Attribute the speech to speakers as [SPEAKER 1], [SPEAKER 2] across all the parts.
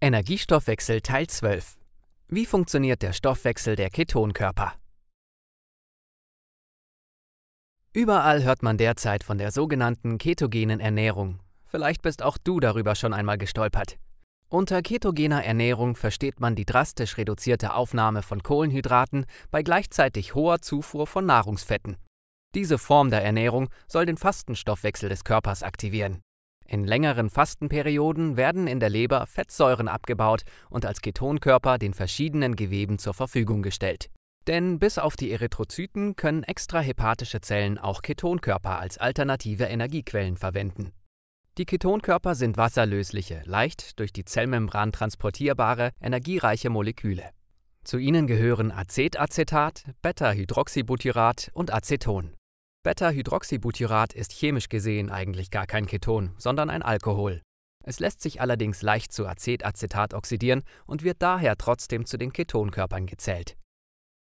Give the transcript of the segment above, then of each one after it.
[SPEAKER 1] Energiestoffwechsel Teil 12. Wie funktioniert der Stoffwechsel der Ketonkörper? Überall hört man derzeit von der sogenannten ketogenen Ernährung. Vielleicht bist auch du darüber schon einmal gestolpert. Unter ketogener Ernährung versteht man die drastisch reduzierte Aufnahme von Kohlenhydraten bei gleichzeitig hoher Zufuhr von Nahrungsfetten. Diese Form der Ernährung soll den Fastenstoffwechsel des Körpers aktivieren. In längeren Fastenperioden werden in der Leber Fettsäuren abgebaut und als Ketonkörper den verschiedenen Geweben zur Verfügung gestellt. Denn bis auf die Erythrozyten können extrahepatische Zellen auch Ketonkörper als alternative Energiequellen verwenden. Die Ketonkörper sind wasserlösliche, leicht durch die Zellmembran transportierbare, energiereiche Moleküle. Zu ihnen gehören Acetacetat, Beta-Hydroxybutyrat und Aceton. Beta-Hydroxybutyrat ist chemisch gesehen eigentlich gar kein Keton, sondern ein Alkohol. Es lässt sich allerdings leicht zu Acetacetat oxidieren und wird daher trotzdem zu den Ketonkörpern gezählt.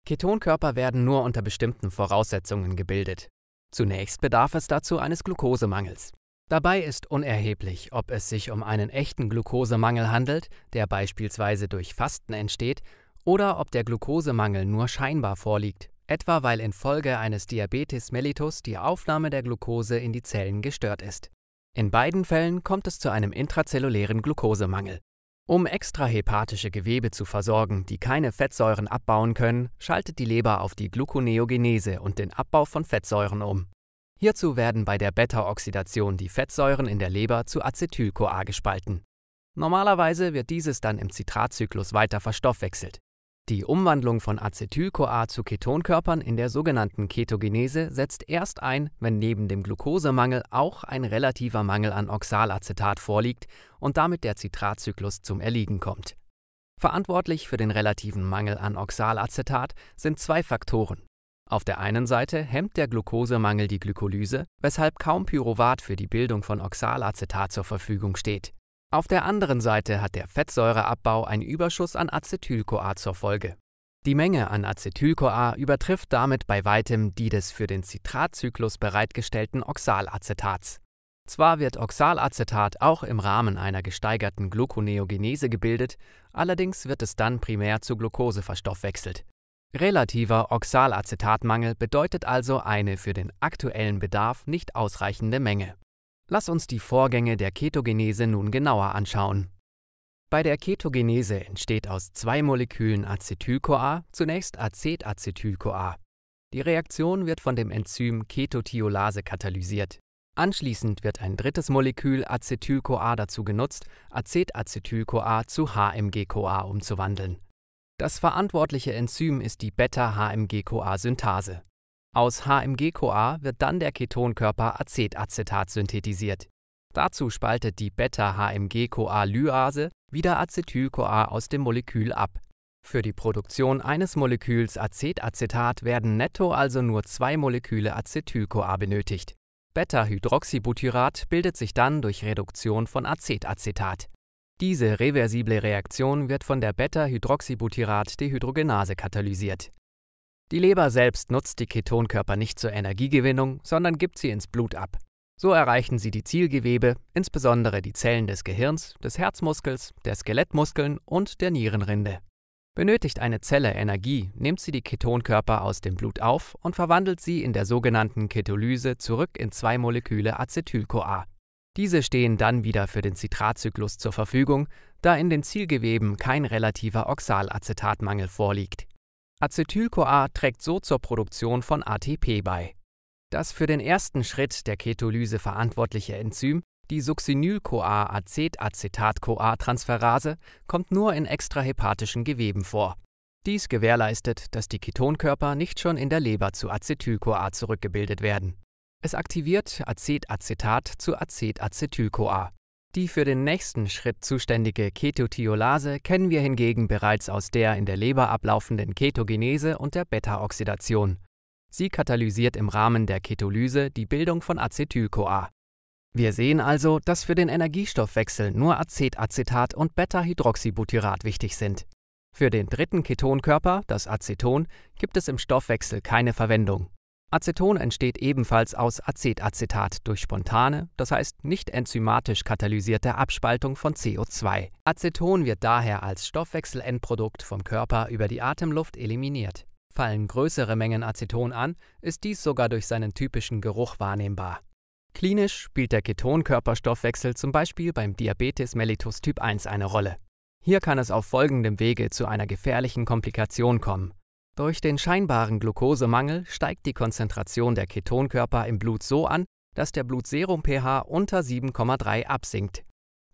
[SPEAKER 1] Ketonkörper werden nur unter bestimmten Voraussetzungen gebildet. Zunächst bedarf es dazu eines Glukosemangels. Dabei ist unerheblich, ob es sich um einen echten Glukosemangel handelt, der beispielsweise durch Fasten entsteht, oder ob der Glukosemangel nur scheinbar vorliegt, etwa weil infolge eines Diabetes mellitus die Aufnahme der Glucose in die Zellen gestört ist. In beiden Fällen kommt es zu einem intrazellulären Glucosemangel. Um extrahepatische Gewebe zu versorgen, die keine Fettsäuren abbauen können, schaltet die Leber auf die Gluconeogenese und den Abbau von Fettsäuren um. Hierzu werden bei der Beta-Oxidation die Fettsäuren in der Leber zu Acetyl-CoA gespalten. Normalerweise wird dieses dann im Citratzyklus weiter verstoffwechselt. Die Umwandlung von Acetyl-CoA zu Ketonkörpern in der sogenannten Ketogenese setzt erst ein, wenn neben dem Glukosemangel auch ein relativer Mangel an Oxalacetat vorliegt und damit der Citratzyklus zum Erliegen kommt. Verantwortlich für den relativen Mangel an Oxalacetat sind zwei Faktoren. Auf der einen Seite hemmt der Glukosemangel die Glykolyse, weshalb kaum Pyruvat für die Bildung von Oxalacetat zur Verfügung steht. Auf der anderen Seite hat der Fettsäureabbau einen Überschuss an Acetyl-CoA zur Folge. Die Menge an Acetyl-CoA übertrifft damit bei weitem die des für den Citratzyklus bereitgestellten Oxalacetats. Zwar wird Oxalacetat auch im Rahmen einer gesteigerten Gluconeogenese gebildet, allerdings wird es dann primär zu Glucose verstoffwechselt. Relativer Oxalacetatmangel bedeutet also eine für den aktuellen Bedarf nicht ausreichende Menge Lass uns die Vorgänge der Ketogenese nun genauer anschauen. Bei der Ketogenese entsteht aus zwei Molekülen Acetyl-CoA zunächst Acetacetyl-CoA. Die Reaktion wird von dem Enzym Ketotiolase katalysiert. Anschließend wird ein drittes Molekül Acetyl-CoA dazu genutzt, Acetacetyl-CoA zu HMG-CoA umzuwandeln. Das verantwortliche Enzym ist die Beta-HMG-CoA-Synthase. Aus HMG-CoA wird dann der Ketonkörper Acetacetat synthetisiert. Dazu spaltet die Beta-HMG-CoA-Lyase wieder Acetyl-CoA aus dem Molekül ab. Für die Produktion eines Moleküls Acetacetat werden netto also nur zwei Moleküle Acetyl-CoA benötigt. Beta-Hydroxybutyrat bildet sich dann durch Reduktion von Acetacetat. Diese reversible Reaktion wird von der Beta-Hydroxybutyrat-Dehydrogenase katalysiert. Die Leber selbst nutzt die Ketonkörper nicht zur Energiegewinnung, sondern gibt sie ins Blut ab. So erreichen sie die Zielgewebe, insbesondere die Zellen des Gehirns, des Herzmuskels, der Skelettmuskeln und der Nierenrinde. Benötigt eine Zelle Energie, nimmt sie die Ketonkörper aus dem Blut auf und verwandelt sie in der sogenannten Ketolyse zurück in zwei Moleküle Acetyl-CoA. Diese stehen dann wieder für den Citratzyklus zur Verfügung, da in den Zielgeweben kein relativer Oxalacetatmangel vorliegt. Acetyl-CoA trägt so zur Produktion von ATP bei. Das für den ersten Schritt der Ketolyse verantwortliche Enzym, die Succinyl-CoA-Acetacetat-CoA-Transferase, kommt nur in extrahepatischen Geweben vor. Dies gewährleistet, dass die Ketonkörper nicht schon in der Leber zu Acetyl-CoA zurückgebildet werden. Es aktiviert Acetacetat zu Acetacetyl-CoA. Die für den nächsten Schritt zuständige Ketotiolase kennen wir hingegen bereits aus der in der Leber ablaufenden Ketogenese und der Beta-Oxidation. Sie katalysiert im Rahmen der Ketolyse die Bildung von Acetyl-CoA. Wir sehen also, dass für den Energiestoffwechsel nur Acetacetat und Beta-Hydroxybutyrat wichtig sind. Für den dritten Ketonkörper, das Aceton, gibt es im Stoffwechsel keine Verwendung. Aceton entsteht ebenfalls aus Acetacetat durch spontane, das heißt nicht enzymatisch katalysierte Abspaltung von CO2. Aceton wird daher als Stoffwechselendprodukt vom Körper über die Atemluft eliminiert. Fallen größere Mengen Aceton an, ist dies sogar durch seinen typischen Geruch wahrnehmbar. Klinisch spielt der Ketonkörperstoffwechsel zum Beispiel beim Diabetes mellitus Typ 1 eine Rolle. Hier kann es auf folgendem Wege zu einer gefährlichen Komplikation kommen. Durch den scheinbaren Glukosemangel steigt die Konzentration der Ketonkörper im Blut so an, dass der Blutserum-pH unter 7,3 absinkt.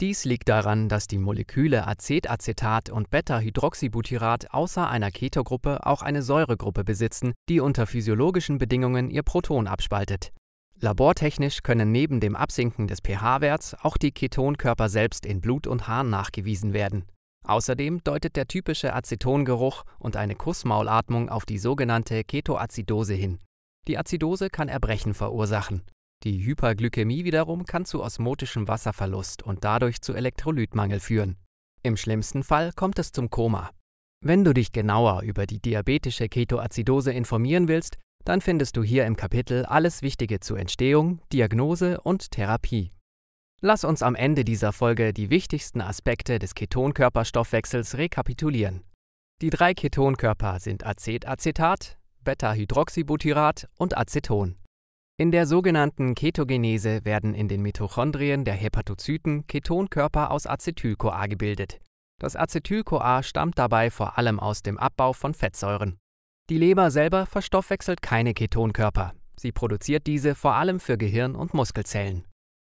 [SPEAKER 1] Dies liegt daran, dass die Moleküle Acetacetat und Beta-Hydroxybutyrat außer einer Ketogruppe auch eine Säuregruppe besitzen, die unter physiologischen Bedingungen ihr Proton abspaltet. Labortechnisch können neben dem Absinken des pH-Werts auch die Ketonkörper selbst in Blut und Harn nachgewiesen werden. Außerdem deutet der typische Acetongeruch und eine Kussmaulatmung auf die sogenannte Ketoazidose hin. Die Azidose kann Erbrechen verursachen. Die Hyperglykämie wiederum kann zu osmotischem Wasserverlust und dadurch zu Elektrolytmangel führen. Im schlimmsten Fall kommt es zum Koma. Wenn du dich genauer über die diabetische Ketoazidose informieren willst, dann findest du hier im Kapitel alles Wichtige zur Entstehung, Diagnose und Therapie. Lass uns am Ende dieser Folge die wichtigsten Aspekte des Ketonkörperstoffwechsels rekapitulieren. Die drei Ketonkörper sind Acetacetat, Beta-Hydroxybutyrat und Aceton. In der sogenannten Ketogenese werden in den Mitochondrien der Hepatozyten Ketonkörper aus Acetyl-CoA gebildet. Das Acetyl-CoA stammt dabei vor allem aus dem Abbau von Fettsäuren. Die Leber selber verstoffwechselt keine Ketonkörper. Sie produziert diese vor allem für Gehirn und Muskelzellen.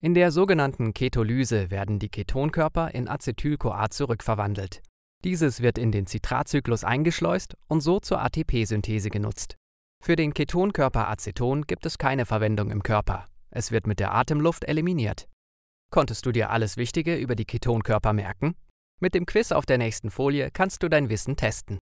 [SPEAKER 1] In der sogenannten Ketolyse werden die Ketonkörper in Acetyl-CoA zurückverwandelt. Dieses wird in den Citratzyklus eingeschleust und so zur ATP-Synthese genutzt. Für den Ketonkörper Aceton gibt es keine Verwendung im Körper. Es wird mit der Atemluft eliminiert. Konntest du dir alles Wichtige über die Ketonkörper merken? Mit dem Quiz auf der nächsten Folie kannst du dein Wissen testen.